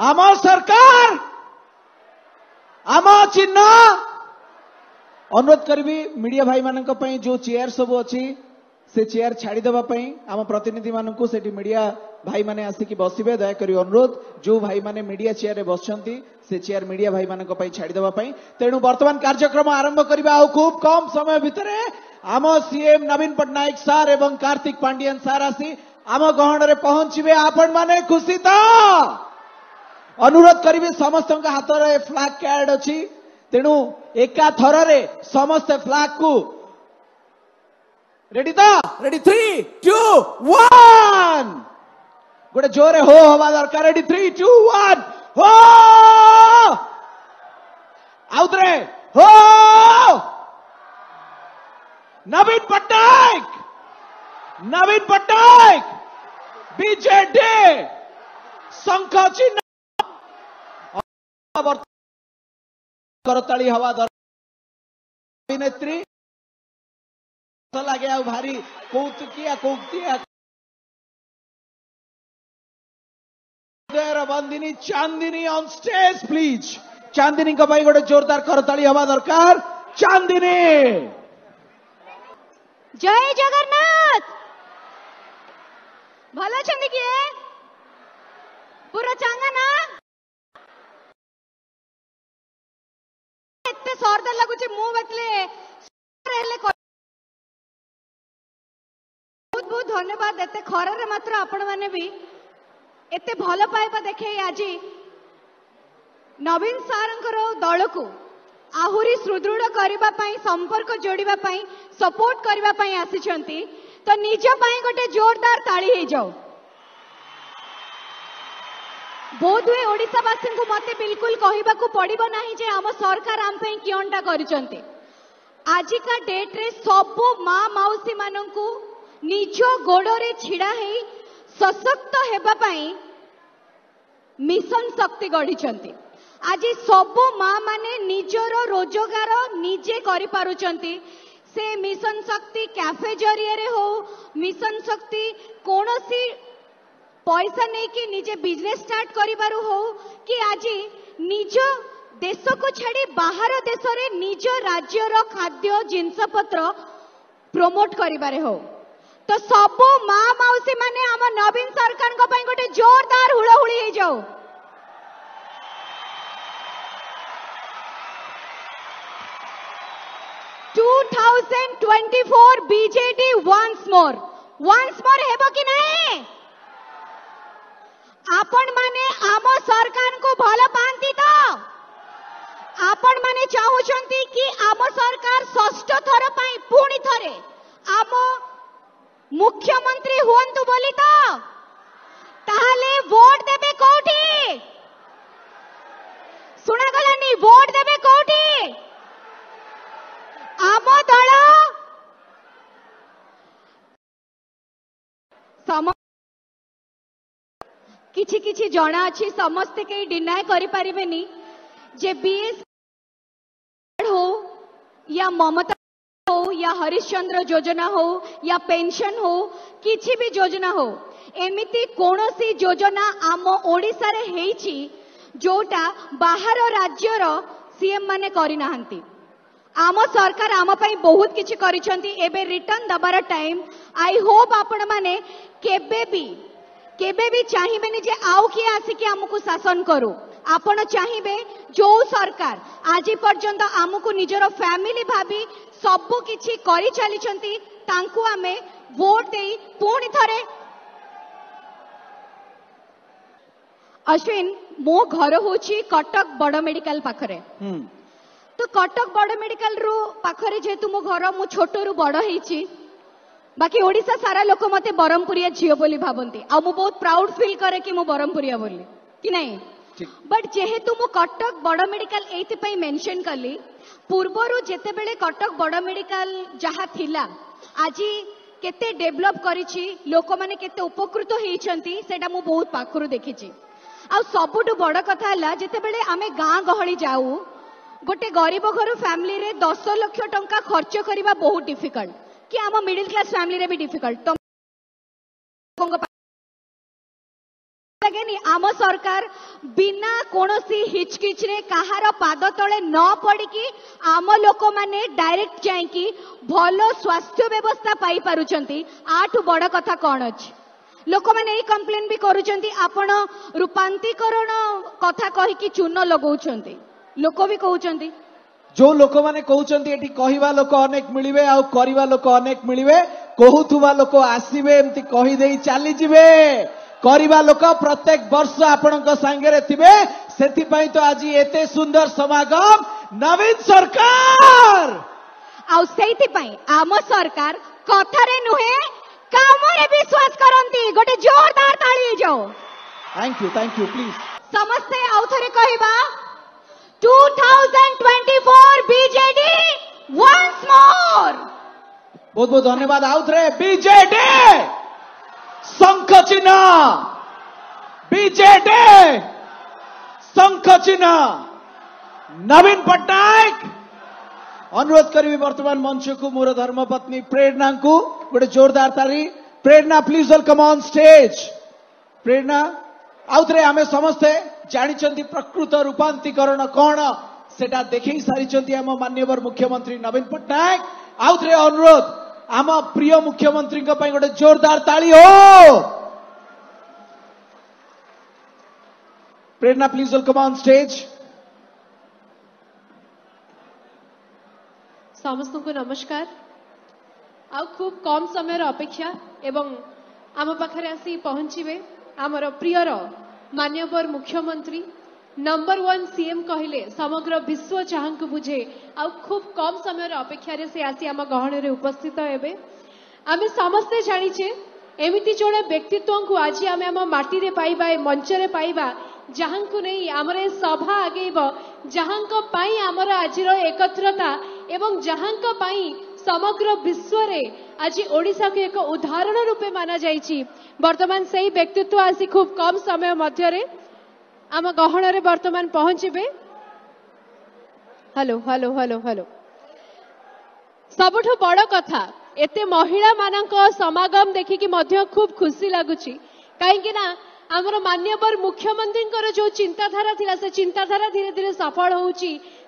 आम सरकार आम चिन्ह अनुरोध करी मीडिया भाई मान जो चेयर सब अच्छी से चेयर छाड़ी छाड़देवाई आम प्रतिनिधि मानू से मीडिया भाई मैंने आसिकी बसवे दयाक अनुरोध जो भाई मैंने मीडिया चेयर में बस से चेयर मीडिया भाई मान छाड़देवाई तेणु बर्तमान कार्यक्रम आरंभ करवा खूब कम समय भितर आम सीएम नवीन पट्टनायक सार और कार्तिक पांडियान सार आसी आम गहन में पहुंचे आपण मैने खुशी तो अनुरोध करी समस्त हाथ में फ्लाग कैड अच्छी तेणु एका थर समस्त फ्लाग को रेडी तो रेडी थ्री टू वन गोटे जोरे हो हवा दरकार रेडी थ्री टू वन हो आउ हो नवीन पट्टनायक नवीन पट्टनायक बीजेडी शंख चिन्ह करताली हवा लगे भारी कौतुकिया कौतिया बंदिनी Chandini on stage please Chandini का भाई गोटे जोरदार करताली हवा दरकार चांदिनी जय जगन्नाथ भला चंदी किए पूरा चांगा ना ᱡᱮ મો ভাতલે રેલે খুব খুব ধন্যবাদ এতে খররে মাত্র আপন মানে বি এতে ভাল পাইবা দেখে আজি নবীন স্যারংকর দলକୁ আহুরি srdrudড় করিবা পই সম্পর্ক জোড়িব পাই সাপোর্ট করিবা পই আসিছন্তি তো নিজ পই গটে জোড়দার তাড়ি হেই যাও ବୋଧହୁଏ ଓଡ଼ିଶାବାସୀଙ୍କୁ ମୋତେ ବିଲକୁଲ କହିବାକୁ ପଡ଼ିବ ନାହିଁ ଯେ ଆମ ସରକାର ଆମ ପାଇଁ କିଅଣଟା କରିଛନ୍ତି ଆଜିକା ଡେଟ୍ରେ ସବୁ ମା ମାଉସୀମାନଙ୍କୁ ନିଜ ଗୋଡ଼ରେ ଛିଡ଼ା ହେଇ ସଶକ୍ତ ହେବା ପାଇଁ ମିଶନ ଶକ୍ତି ଗଢ଼ିଛନ୍ତି ଆଜି ସବୁ ମା ମାନେ ନିଜର ରୋଜଗାର ନିଜେ କରିପାରୁଛନ୍ତି ସେ ମିଶନ ଶକ୍ତି କ୍ୟାଫେ ଜରିଆରେ ହଉ ମିଶନ ଶକ୍ତି କୌଣସି पैसा नहीं कि निजे बिजनेस स्टार्ट करिबारु कि आज निज देश को छाड़ी बाहर देश में निज राज्य खाद्य जिनसपत्र प्रमोट करिबारे तो सब माँ मौसी मैंने आम नवीन सरकार गोटे जोरदार हूलहुड़ी two thousand twenty four BJD once more once आपण माने आमो सरकार को भल पाती तो आपण माने चाहूंती कि आमो सरकार षष्ठ थर पाई पुणी थरे आमो मुख्यमंत्री हुंतु बोली तो ताले वोट देबे कोठी କିଛି କିଛି ଜଣା ଅଛି ସମସ୍ତେ କେହି ଡିନାଏ କରିପାରିବେନି ଯେ ବିଏସ୍ ହଉ या ममता हो या हरिश्चंद्र योजना हो या पेंशन हो किसी भी योजना हो एमती कौन सी योजना आम ओडार जोटा बाहर राज्यर सीएम मैंने करना आम सरकार आमपाई बहुत किसी रिटर्न दबार टाइम आई होप आपण मैने केबे भी केबे भी चाहिए जे आउ किए आसिक आमको शासन करू आपण चाहिए जो सरकार आज पर्यंत आमको निजर फैमिली भाभी सबु किछि करी चली तांकु आमे वोट दे पुणी थरे अश्विन मो घर हूँ कटक बड़ मेडिकल पाखरे हम्म। तो कटक बड़ मेडिकल रु पाखरे जेहेतु मो घर मु छोट रु बड़ होईची बाकी ओडा सारा लोक मत ब्रह्मपुरिया झील बोली भावती आ बहुत प्राउड फिल कै कि मु ब्रह्मपुरिया बोली कि ना बट जेहेतु मु कटक बड़ मेडिकल ये मेनशन कली पूर्वर जितेबले कटक बड़ मेडिकल जहाँ थी आज केते डेभलप करिछि लोक मैंने केते उपकृत हेइछंती सेटा बहुत पाखरु देखिछि आ सबुठु बड़ कथा जिते जेते बेले गाँ गहली जाऊ गोटे गरीब घर फैमिली रे दस लक्ष टा खर्च करने बहुत डिफिकल्ट कि आम मिडिल क्लास फैमिली भी डिफिकल्ट तो आम सरकार बिना कौन सी हिचकिचरे कहार पाद तले न पड़ी आम लोक मैंने डायरेक्ट जाकि भल स्वास्थ्य व्यवस्था पाई आठ बड़ कथा कौन अच्छी ଲୋକମାନେ ଏଇ କମ୍ପ୍ଲେନ୍ ବି କରୁଛନ୍ତି ଆପଣ ରୂପାନ୍ତିକରଣ କଥା କହିକି ଚୂନ ଲଗାଉଛନ୍ତି ଲୋକ जो लोक मैंने कहते ये कहवा लोक अनेक मिले आक अनेक मिले कहुवा लोक आसवे एमती कहीदे चली लोक प्रत्येक वर्ष आपण से तो आज एत सुंदर समागम नवीन सरकार आम सरकार कथार नुहे विश्वास करती गोटे जोरदार ताली जाओ thank you thank you please समस्ते आउ थे कहवा 2024 बीजेडी वंस मोर बहुत बहुत धन्यवाद आउथ्रे बीजेडी शंख चिन्ह बीजेडी शंख चिन्ह नवीन पट्टनायक अनुरोध करी वर्तमान मंच को मोर धर्मपत्नी प्रेरणा को गोटे जोरदार तारी Prerna please welcome on stage Prerna आउथरे आमे समस्ते जानी प्रकृत रूपांतीकरण कौन से देख सारी आम मान्यवर मुख्यमंत्री नवीन पट्टनायक आउथरे अनुरोध आम प्रिय मुख्यमंत्री गोटे जोरदार ताली हो Prerna please welcome on stage समस्त को नमस्कार आउ खूब कम समय अपेक्षा एवं आम पाखे आसी पहुंचे ଆମର ପ୍ରିୟର ମାନ୍ୟବର ମୁଖ୍ୟମନ୍ତ୍ରୀ ନମ୍ବର ୱାନ୍ ସିଏମ୍ କହିଲେ ସମଗ୍ର ବିଶ୍ୱ ଚାହାଙ୍କୁ ବୁଝେ ଆଉ ଖୁବ୍ କମ୍ ସମୟର ଅପେକ୍ଷାରେ ସେ ଆସି ଆମ ଗହଣରେ ଉପସ୍ଥିତ ହେବେ ଆମେ ସମସ୍ତେ ଜାଣିଛେ ଏମିତି ଜଣେ ବ୍ୟକ୍ତିତ୍ୱଙ୍କୁ ଆଜି ଆମେ ଆମ ମାଟିରେ ପାଇବା ଏ ମଞ୍ଚରେ ପାଇବା ଯାହାଙ୍କୁ ନେଇ ଆମର ଏ ସଭା ଆଗେଇବ ଯାହାଙ୍କ ପାଇଁ ଆମର ଆଜିର ଏକତ୍ରତା ଏବଂ ଯାହାଙ୍କ ପାଇଁ સમગ્ર વિશ્વરે આજે ઓડિશાકુ એક ઉદાહરણ રૂપે મનાଯାଇଛି ବର୍ତ୍ତମାନ ସେହି ବ୍ୟକ୍ତିତ୍ୱ ଆସି ଖୁବ୍ କମ୍ ସମୟ ମଧ୍ୟରେ ଆମ ଗହଣରେ ବର୍ତ୍ତମାନ ପହଞ୍ଚିବେ ହ୍ୟାଲୋ ହ୍ୟାଲୋ ହ୍ୟାଲୋ ହ୍ୟାଲୋ ସବୁଠୁ ବଡ଼ କଥା ଏତେ ମହିଳାମାନଙ୍କ ସମାଗମ ଦେଖିକି ମଧ୍ୟ ଖୁବ୍ ଖୁସି ଲାଗୁଛି କାହିଁକି ନା ଆମର ମାନ୍ୟବର ମୁଖ୍ୟମନ୍ତ୍ରୀଙ୍କର ଯେଉଁ ଚିନ୍ତାଧାରା ଥିଲା ସେ ଚିନ୍ତାଧାରା ଧୀରେ ଧୀରେ ସଫଳ ହେଉଛି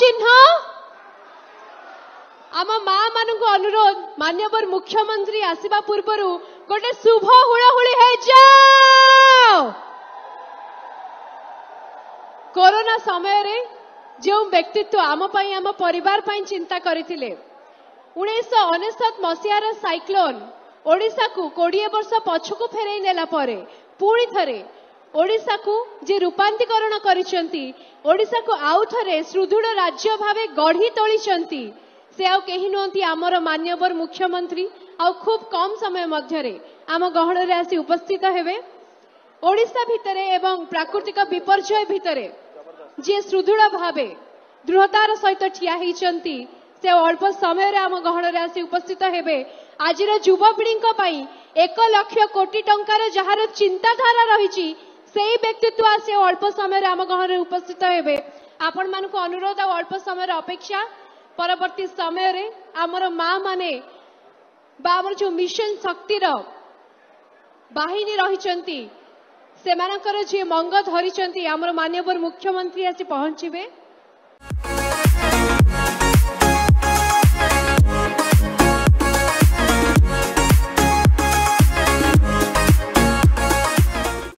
চিহ্ন ଆମ ମାମାନଙ୍କୁ ଅନୁରୋଧ ମାନ୍ୟବର ମୁଖ୍ୟମନ୍ତ୍ରୀ ଆସିବା ପୂର୍ବରୁ ଗୋଟେ ଶୁଭ ହୁଳହୁଳି ହେଇଯାଅ କରୋନା ସମୟରେ ଯେଉଁ ବ୍ୟକ୍ତିତ୍ୱ ଆମ ପାଇଁ ଆମ ପରିବାର ପାଇଁ ଚିନ୍ତା କରିଥିଲେ ଉଣେଇଶହ ଅନେଶତ ମସିହାର ସାଇକ୍ଲୋନ୍ ଓଡ଼ିଶାକୁ କୋଡ଼ିଏ ବର୍ଷ ପଛକୁ ଫେରାଇ ନେଲା ପରେ ପୁଣି ଥରେ ଓଡ଼ିଶାକୁ ଯେ ରୂପାନ୍ତିକରଣ କରିଛନ୍ତି ଓଡ଼ିଶାକୁ ଆଉ ଥରେ ସୁଦୃଢ଼ ରାଜ୍ୟ ଭାବେ ଗଢ଼ି ତୋଳିଛନ୍ତି ସେ ଆଉ କେହି ନୁହନ୍ତି ଆମର ମାନ୍ୟବର ମୁଖ୍ୟମନ୍ତ୍ରୀ ଆଉ ଖୁବ୍ କମ୍ ସମୟ ମଧ୍ୟରେ ଆମ ଗହଳରେ ଆସି ଉପସ୍ଥିତ ହେବେ ଓଡ଼ିଶା ଭିତରେ ଏବଂ ପ୍ରାକୃତିକ ବିପର୍ଯ୍ୟୟ ଭିତରେ ଯିଏ ସୁଦୃଢ଼ ଭାବେ ଦୃଢ଼ତାର ସହିତ ଠିଆ ହୋଇଛନ୍ତି ସେ ଅଳ୍ପ ସମୟରେ ଆମ ଗହଣରେ ଆସି ଉପସ୍ଥିତ ହେବେ ଆଜିର ଯୁବପିଢ଼ିଙ୍କ ପାଇଁ ଏକ ଲକ୍ଷ କୋଟି ଟଙ୍କାର ଯାହାର ଚିନ୍ତାଧାରା ରହିଛି সেই ব্যক্তিত্ব আসি অল্প সময়ের আম গহণে উপস্থিত হবে আপন মানুষ অনুরোধ আল্প সময়ের অপেক্ষা পরবর্তী সময়ের আমার মা মানে বা আমার যে মিশন শক্তির বাহিনী রয়েছেন সেমানকর যে মঙ্গ ধরিছেন আমার মানবর মুখ্যমন্ত্রী আসি পৌঁছবে